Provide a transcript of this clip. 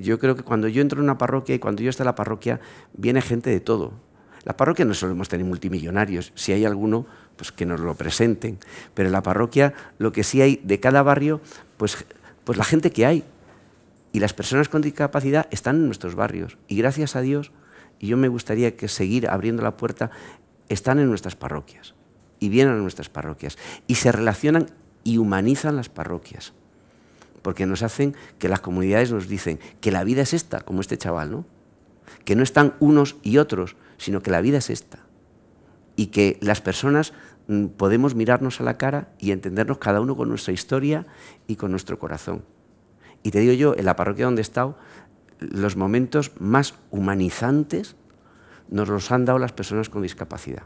Yo creo que cuando yo entro en una parroquia y cuando yo estoy en la parroquia, viene gente de todo. La parroquia no solemos tener multimillonarios, si hay alguno, pues que nos lo presenten. Pero en la parroquia lo que sí hay de cada barrio, pues, pues la gente que hay. Y las personas con discapacidad están en nuestros barrios. Y gracias a Dios, y yo me gustaría que seguir abriendo la puerta, están en nuestras parroquias. Y vienen a nuestras parroquias. Y se relacionan y humanizan las parroquias porque nos hacen que las comunidades nos dicen que la vida es esta, como este chaval, ¿no? Que no están unos y otros, sino que la vida es esta. Y que las personas mm, podemos mirarnos a la cara y entendernos cada uno con nuestra historia y con nuestro corazón. Y te digo yo, en la parroquia donde he estado, los momentos más humanizantes nos los han dado las personas con discapacidad.